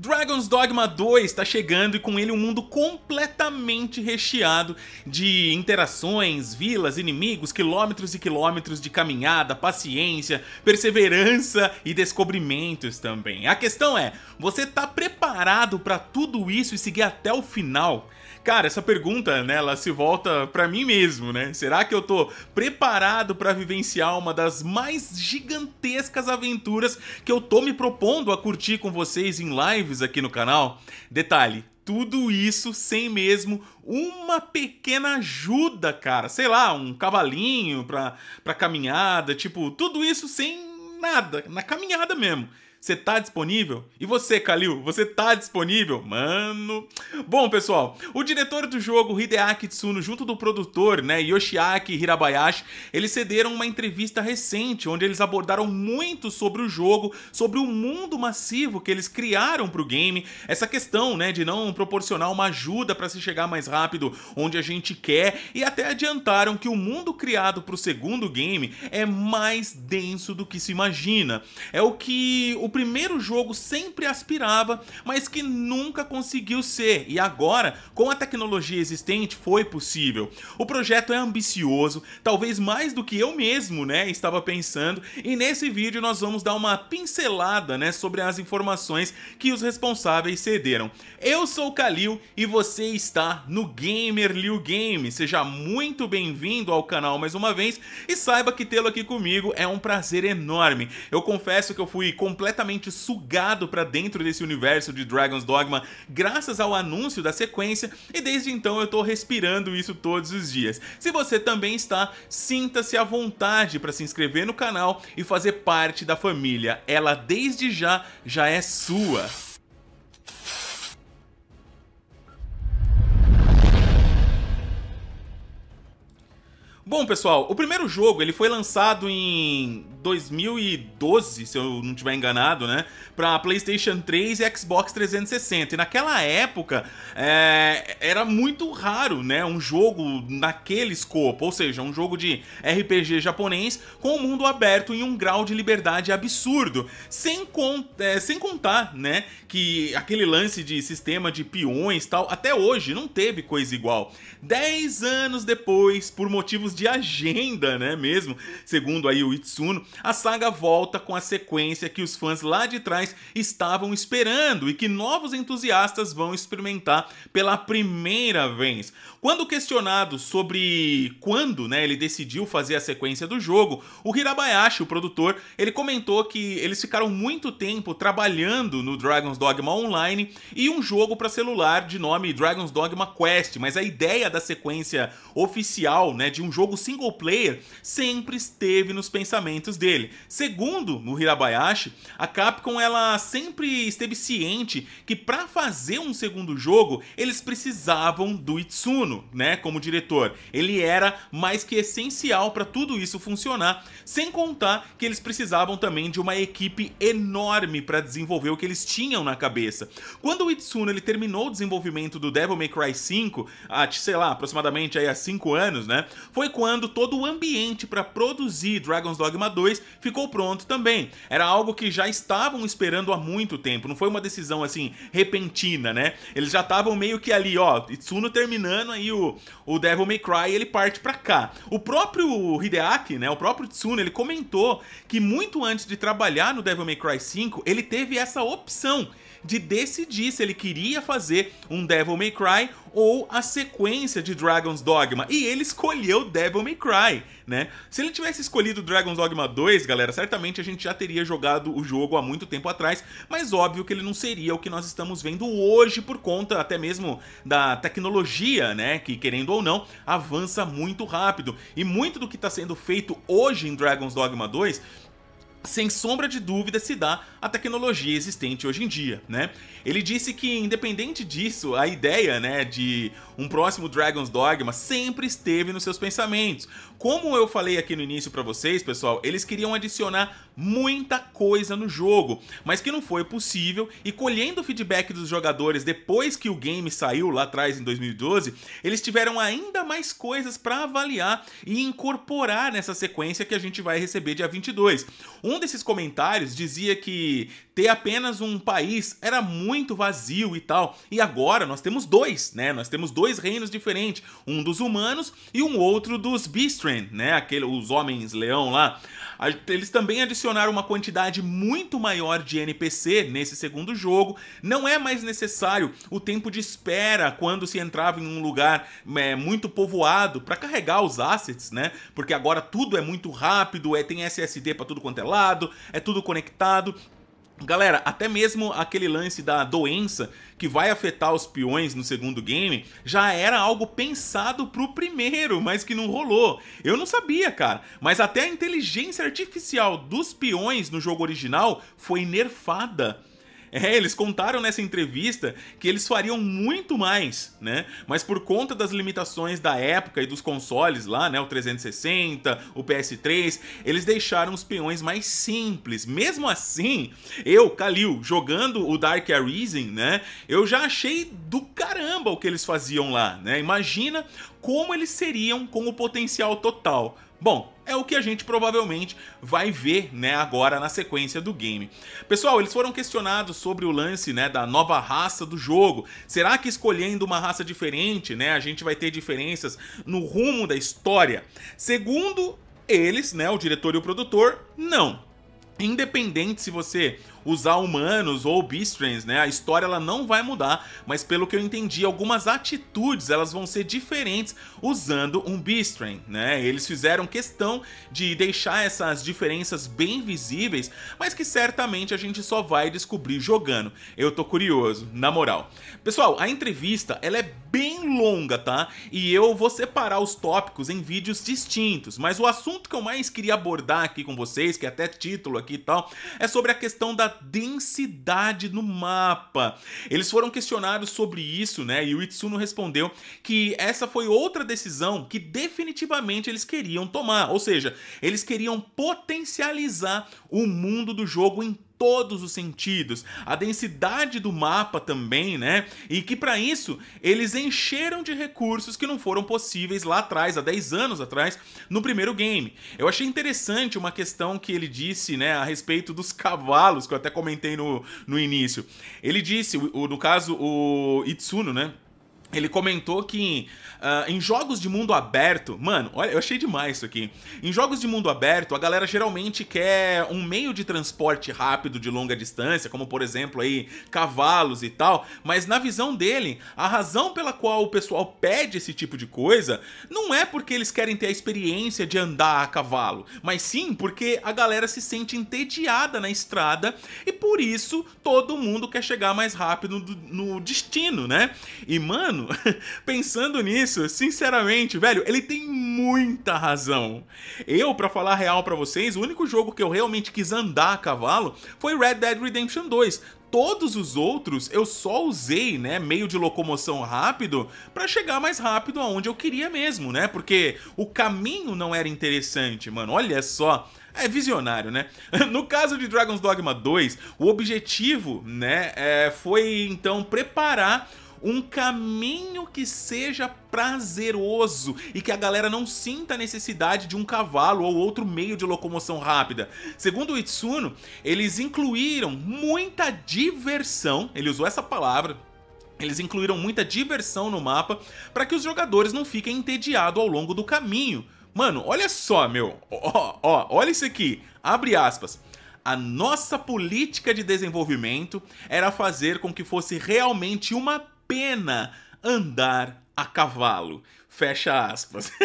Dragon's Dogma 2 está chegando e com ele um mundo completamente recheado de interações, vilas, inimigos, quilômetros e quilômetros de caminhada, paciência, perseverança e descobrimentos também. A questão é, você está preparado para tudo isso e seguir até o final? Cara, essa pergunta, né, ela se volta para mim mesmo, né? Será que eu tô preparado para vivenciar uma das mais gigantescas aventuras que eu tô me propondo a curtir com vocês em lives aqui no canal? Detalhe, tudo isso sem mesmo uma pequena ajuda, cara. Sei lá, um cavalinho pra, pra caminhada, tipo, tudo isso sem nada, na caminhada mesmo. Você tá disponível? E você, Kalil, você tá disponível? Mano. Bom, pessoal, o diretor do jogo, Hideaki Tsuno, junto do produtor, né, Yoshiaki Hirabayashi, eles cederam uma entrevista recente onde eles abordaram muito sobre o jogo, sobre o mundo massivo que eles criaram pro game, essa questão, né, de não proporcionar uma ajuda para se chegar mais rápido onde a gente quer e até adiantaram que o mundo criado pro segundo game é mais denso do que se imagina. É o que o primeiro jogo sempre aspirava, mas que nunca conseguiu ser, e agora, com a tecnologia existente, foi possível. O projeto é ambicioso, talvez mais do que eu mesmo né, estava pensando, e nesse vídeo nós vamos dar uma pincelada né, sobre as informações que os responsáveis cederam. Eu sou o Kalil e você está no Gamer Liu Game. Seja muito bem-vindo ao canal mais uma vez e saiba que tê-lo aqui comigo é um prazer enorme. Eu confesso que eu fui completamente completamente sugado para dentro desse universo de Dragon's Dogma graças ao anúncio da sequência e desde então eu estou respirando isso todos os dias. Se você também está, sinta-se à vontade para se inscrever no canal e fazer parte da família. Ela desde já já é sua. Bom, pessoal, o primeiro jogo ele foi lançado em 2012, se eu não estiver enganado, né? Pra PlayStation 3 e Xbox 360. E naquela época é, era muito raro, né? Um jogo naquele escopo, ou seja, um jogo de RPG japonês com o um mundo aberto em um grau de liberdade absurdo. Sem, con é, sem contar, né? Que aquele lance de sistema de peões tal, até hoje não teve coisa igual. 10 anos depois, por motivos de agenda, né? Mesmo, segundo aí o Itsuno, a saga volta com a sequência que os fãs lá de trás estavam esperando e que novos entusiastas vão experimentar pela primeira vez. Quando questionado sobre quando né, ele decidiu fazer a sequência do jogo, o Hirabayashi, o produtor, ele comentou que eles ficaram muito tempo trabalhando no Dragon's Dogma Online e um jogo para celular de nome Dragon's Dogma Quest, mas a ideia da sequência oficial né, de um jogo single player sempre esteve nos pensamentos dele. Segundo o Hirabayashi, a Capcom ela sempre esteve ciente que para fazer um segundo jogo, eles precisavam do Itsuno, né, como diretor. Ele era mais que essencial para tudo isso funcionar, sem contar que eles precisavam também de uma equipe enorme para desenvolver o que eles tinham na cabeça. Quando o Itsuno ele terminou o desenvolvimento do Devil May Cry 5, há, sei lá, aproximadamente aí há 5 anos, né, foi quando todo o ambiente para produzir Dragon's Dogma 2 ficou pronto também. Era algo que já estavam esperando há muito tempo, não foi uma decisão assim repentina, né? Eles já estavam meio que ali, ó, Itsuno terminando aí o, o Devil May Cry, ele parte para cá. O próprio Hideaki, né, o próprio Itsuno, ele comentou que muito antes de trabalhar no Devil May Cry 5, ele teve essa opção de decidir se ele queria fazer um Devil May Cry ou a sequência de Dragon's Dogma. E ele escolheu Devil May Cry, né? Se ele tivesse escolhido Dragon's Dogma 2, galera, certamente a gente já teria jogado o jogo há muito tempo atrás, mas óbvio que ele não seria o que nós estamos vendo hoje por conta até mesmo da tecnologia, né, que querendo ou não, avança muito rápido. E muito do que está sendo feito hoje em Dragon's Dogma 2 sem sombra de dúvida se dá à tecnologia existente hoje em dia, né? Ele disse que independente disso, a ideia, né, de um próximo Dragon's Dogma sempre esteve nos seus pensamentos. Como eu falei aqui no início para vocês, pessoal, eles queriam adicionar muita coisa no jogo, mas que não foi possível e colhendo o feedback dos jogadores depois que o game saiu lá atrás em 2012, eles tiveram ainda mais coisas para avaliar e incorporar nessa sequência que a gente vai receber dia 22. Um desses comentários dizia que ter apenas um país era muito vazio e tal. E agora nós temos dois, né? Nós temos dois reinos diferentes, um dos humanos e um outro dos Bistren, né? Aquele os homens leão lá. Eles também adicionaram uma quantidade muito maior de NPC nesse segundo jogo. Não é mais necessário o tempo de espera quando se entrava em um lugar é, muito povoado para carregar os assets, né? Porque agora tudo é muito rápido, é, tem SSD para tudo quanto é lado, é tudo conectado. Galera, até mesmo aquele lance da doença que vai afetar os peões no segundo game já era algo pensado pro primeiro, mas que não rolou. Eu não sabia, cara. Mas até a inteligência artificial dos peões no jogo original foi nerfada. É, eles contaram nessa entrevista que eles fariam muito mais, né? Mas por conta das limitações da época e dos consoles lá, né, o 360, o PS3, eles deixaram os peões mais simples. Mesmo assim, eu, Kalil, jogando o Dark Arisen, né, eu já achei do caramba o que eles faziam lá, né? Imagina como eles seriam com o potencial total. Bom, é o que a gente provavelmente vai ver, né, agora na sequência do game. Pessoal, eles foram questionados sobre o lance, né, da nova raça do jogo. Será que escolhendo uma raça diferente, né, a gente vai ter diferenças no rumo da história? Segundo eles, né, o diretor e o produtor, não. Independente se você usar humanos ou Beastrans, né? A história ela não vai mudar, mas pelo que eu entendi, algumas atitudes elas vão ser diferentes usando um Beastran, né? Eles fizeram questão de deixar essas diferenças bem visíveis, mas que certamente a gente só vai descobrir jogando. Eu tô curioso, na moral. Pessoal, a entrevista ela é bem longa, tá? E eu vou separar os tópicos em vídeos distintos, mas o assunto que eu mais queria abordar aqui com vocês, que é até título aqui e tal, é sobre a questão da densidade no mapa. Eles foram questionados sobre isso, né? E o Itsuno respondeu que essa foi outra decisão que definitivamente eles queriam tomar, ou seja, eles queriam potencializar o mundo do jogo inteiro todos os sentidos, a densidade do mapa também, né? E que para isso eles encheram de recursos que não foram possíveis lá atrás, há 10 anos atrás, no primeiro game. Eu achei interessante uma questão que ele disse, né, a respeito dos cavalos, que eu até comentei no, no início. Ele disse, o, no caso, o Itsuno, né? Ele comentou que uh, em jogos de mundo aberto, mano, olha, eu achei demais isso aqui. Em jogos de mundo aberto, a galera geralmente quer um meio de transporte rápido de longa distância, como por exemplo aí cavalos e tal, mas na visão dele, a razão pela qual o pessoal pede esse tipo de coisa não é porque eles querem ter a experiência de andar a cavalo, mas sim porque a galera se sente entediada na estrada e por isso todo mundo quer chegar mais rápido no destino, né? E mano, Mano, pensando nisso, sinceramente, velho, ele tem muita razão. Eu, para falar real para vocês, o único jogo que eu realmente quis andar a cavalo foi Red Dead Redemption 2 todos os outros eu só usei, né, meio de locomoção rápido para chegar mais rápido aonde eu queria mesmo, né? Porque o caminho não era interessante, mano. Olha só, é visionário, né? No caso de Dragon's Dogma 2, o objetivo, né, é, foi então preparar um caminho que seja prazeroso e que a galera não sinta a necessidade de um cavalo ou outro meio de locomoção rápida. Segundo o Itsuno, eles incluíram muita diversão, ele usou essa palavra, eles incluíram muita diversão no mapa para que os jogadores não fiquem entediados ao longo do caminho. Mano, olha só, meu. Ó, ó, olha isso aqui. Abre aspas. A nossa política de desenvolvimento era fazer com que fosse realmente uma pena andar a cavalo. Fecha aspas.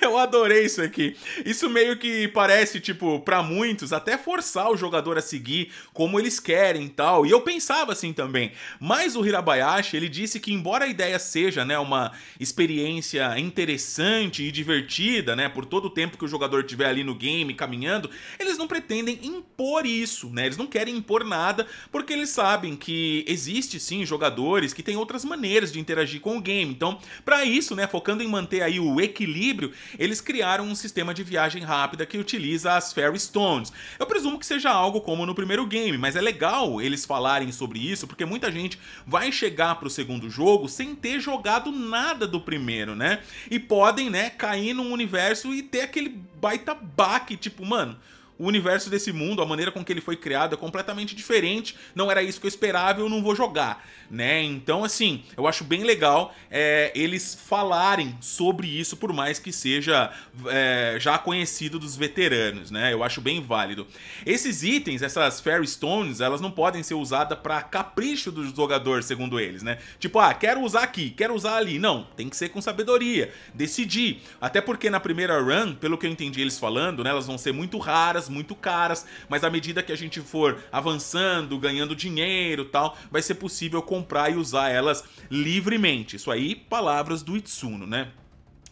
Eu adorei isso aqui. Isso meio que parece, tipo, para muitos, até forçar o jogador a seguir como eles querem e tal. E eu pensava assim também. Mas o Hirabayashi, ele disse que embora a ideia seja, né, uma experiência interessante e divertida, né, por todo o tempo que o jogador tiver ali no game caminhando, ele eles não pretendem impor isso, né? Eles não querem impor nada, porque eles sabem que existe sim jogadores que têm outras maneiras de interagir com o game. Então, para isso, né, focando em manter aí o equilíbrio, eles criaram um sistema de viagem rápida que utiliza as Fairy Stones. Eu presumo que seja algo como no primeiro game, mas é legal eles falarem sobre isso, porque muita gente vai chegar pro segundo jogo sem ter jogado nada do primeiro, né? E podem, né, cair num universo e ter aquele baita baque, tipo, mano, o universo desse mundo, a maneira com que ele foi criado é completamente diferente, não era isso que eu esperava, eu não vou jogar, né? Então, assim, eu acho bem legal é, eles falarem sobre isso, por mais que seja é, já conhecido dos veteranos, né? Eu acho bem válido. Esses itens, essas Fairy Stones, elas não podem ser usadas para capricho do jogador, segundo eles, né? Tipo, ah, quero usar aqui, quero usar ali. Não, tem que ser com sabedoria, decidir. Até porque na primeira run, pelo que eu entendi eles falando, né, elas vão ser muito raras, muito caras, mas à medida que a gente for avançando, ganhando dinheiro tal, vai ser possível comprar e usar elas livremente. Isso aí, palavras do Itsuno, né?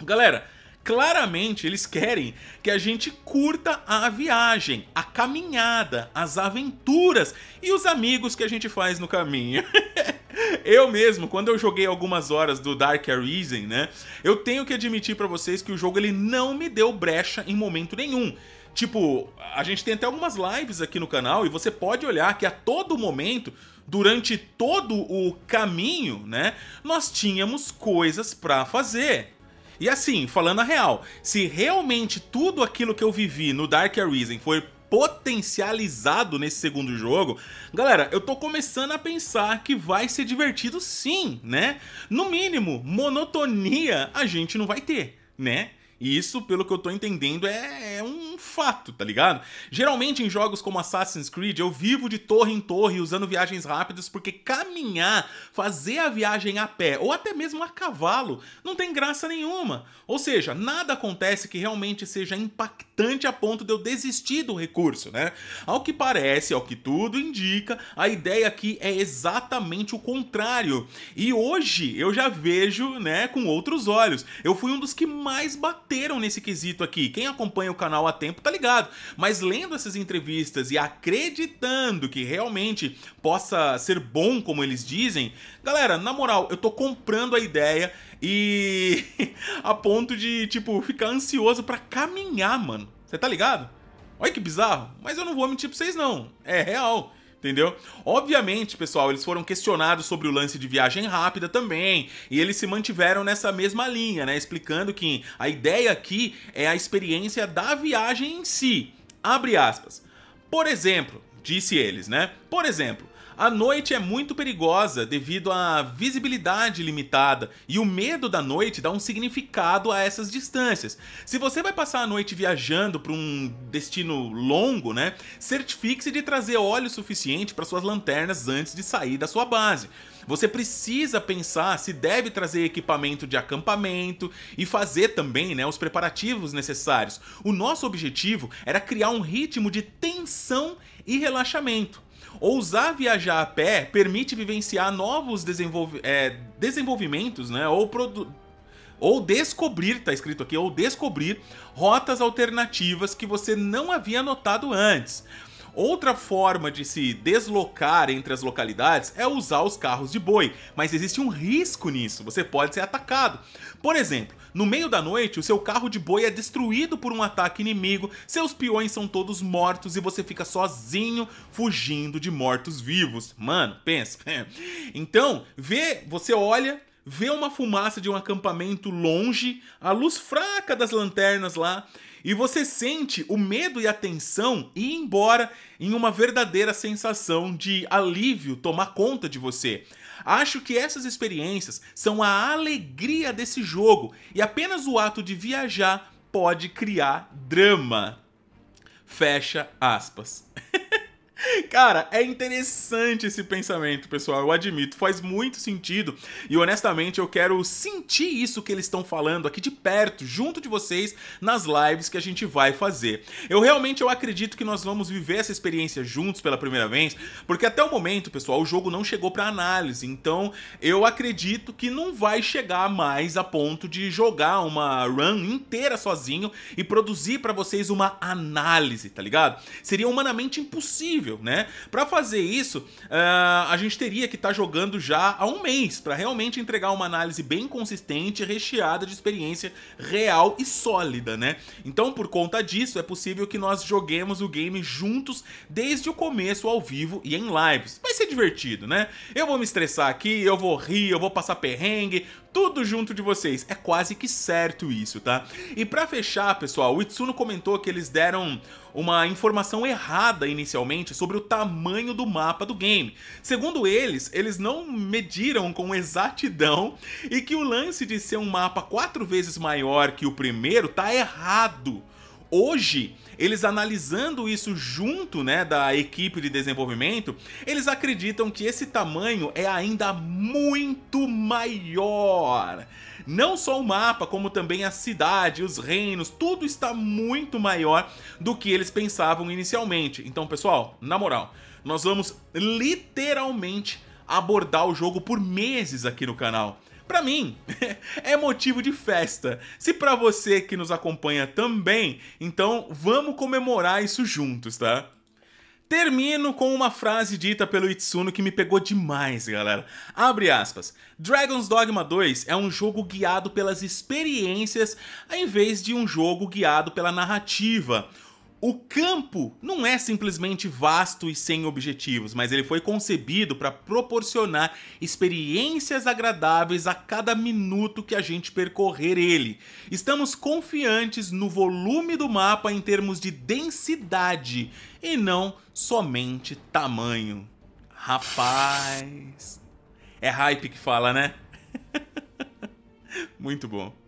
Galera, Claramente eles querem que a gente curta a viagem, a caminhada, as aventuras e os amigos que a gente faz no caminho. eu mesmo, quando eu joguei algumas horas do Dark Arisen, né? Eu tenho que admitir para vocês que o jogo ele não me deu brecha em momento nenhum. Tipo, a gente tem até algumas lives aqui no canal e você pode olhar que a todo momento, durante todo o caminho, né, nós tínhamos coisas para fazer. E assim, falando a real, se realmente tudo aquilo que eu vivi no Dark Arisen foi potencializado nesse segundo jogo, galera, eu tô começando a pensar que vai ser divertido sim, né? No mínimo, monotonia a gente não vai ter, né? E isso, pelo que eu tô entendendo, é, é, um fato, tá ligado? Geralmente em jogos como Assassin's Creed, eu vivo de torre em torre usando viagens rápidas porque caminhar, fazer a viagem a pé ou até mesmo a cavalo não tem graça nenhuma. Ou seja, nada acontece que realmente seja impactante a ponto de eu desistir do recurso, né? Ao que parece, ao que tudo indica, a ideia aqui é exatamente o contrário. E hoje eu já vejo, né, com outros olhos. Eu fui um dos que mais bacana bateram nesse quesito aqui. Quem acompanha o canal há tempo tá ligado. Mas lendo essas entrevistas e acreditando que realmente possa ser bom, como eles dizem, galera, na moral, eu tô comprando a ideia e a ponto de, tipo, ficar ansioso para caminhar, mano. Você tá ligado? Olha que bizarro, mas eu não vou mentir pra vocês não, é real entendeu? Obviamente, pessoal, eles foram questionados sobre o lance de viagem rápida também, e eles se mantiveram nessa mesma linha, né? Explicando que a ideia aqui é a experiência da viagem em si. Abre aspas. Por exemplo, disse eles, né? Por exemplo, a noite é muito perigosa devido à visibilidade limitada e o medo da noite dá um significado a essas distâncias. Se você vai passar a noite viajando para um destino longo, né, certifique-se de trazer óleo suficiente para suas lanternas antes de sair da sua base. Você precisa pensar se deve trazer equipamento de acampamento e fazer também né, os preparativos necessários. O nosso objetivo era criar um ritmo de tensão e relaxamento. Ousar viajar a pé permite vivenciar novos desenvolv é, desenvolvimentos, né? Ou ou descobrir, tá escrito aqui, ou descobrir rotas alternativas que você não havia notado antes. Outra forma de se deslocar entre as localidades é usar os carros de boi, mas existe um risco nisso, você pode ser atacado. Por exemplo, no meio da noite, o seu carro de boi é destruído por um ataque inimigo, seus peões são todos mortos e você fica sozinho fugindo de mortos-vivos. Mano, pensa. então, vê, você olha, vê uma fumaça de um acampamento longe, a luz fraca das lanternas lá e você sente o medo e a tensão ir embora em uma verdadeira sensação de alívio tomar conta de você. Acho que essas experiências são a alegria desse jogo e apenas o ato de viajar pode criar drama. Fecha aspas. Cara, é interessante esse pensamento, pessoal. Eu admito, faz muito sentido. E honestamente, eu quero sentir isso que eles estão falando aqui de perto, junto de vocês, nas lives que a gente vai fazer. Eu realmente eu acredito que nós vamos viver essa experiência juntos pela primeira vez, porque até o momento, pessoal, o jogo não chegou para análise. Então, eu acredito que não vai chegar mais a ponto de jogar uma run inteira sozinho e produzir para vocês uma análise, tá ligado? Seria humanamente impossível possível, né? Para fazer isso, uh, a gente teria que estar tá jogando já há um mês para realmente entregar uma análise bem consistente, recheada de experiência real e sólida, né? Então, por conta disso, é possível que nós joguemos o game juntos desde o começo ao vivo e em lives. Vai ser divertido, né? Eu vou me estressar aqui, eu vou rir, eu vou passar perrengue, tudo junto de vocês. É quase que certo isso, tá? E para fechar, pessoal, o Itsuno comentou que eles deram uma informação errada inicialmente sobre o tamanho do mapa do game. Segundo eles, eles não mediram com exatidão e que o lance de ser um mapa quatro vezes maior que o primeiro tá errado. Hoje, eles analisando isso junto né, da equipe de desenvolvimento, eles acreditam que esse tamanho é ainda muito maior. Não só o mapa, como também a cidade, os reinos, tudo está muito maior do que eles pensavam inicialmente. Então, pessoal, na moral, nós vamos literalmente abordar o jogo por meses aqui no canal para mim é motivo de festa. Se para você que nos acompanha também, então vamos comemorar isso juntos, tá? Termino com uma frase dita pelo Itsuno que me pegou demais, galera. Abre aspas. Dragon's Dogma 2 é um jogo guiado pelas experiências em vez de um jogo guiado pela narrativa. O campo não é simplesmente vasto e sem objetivos, mas ele foi concebido para proporcionar experiências agradáveis a cada minuto que a gente percorrer ele. Estamos confiantes no volume do mapa em termos de densidade e não somente tamanho. Rapaz. É hype que fala, né? Muito bom.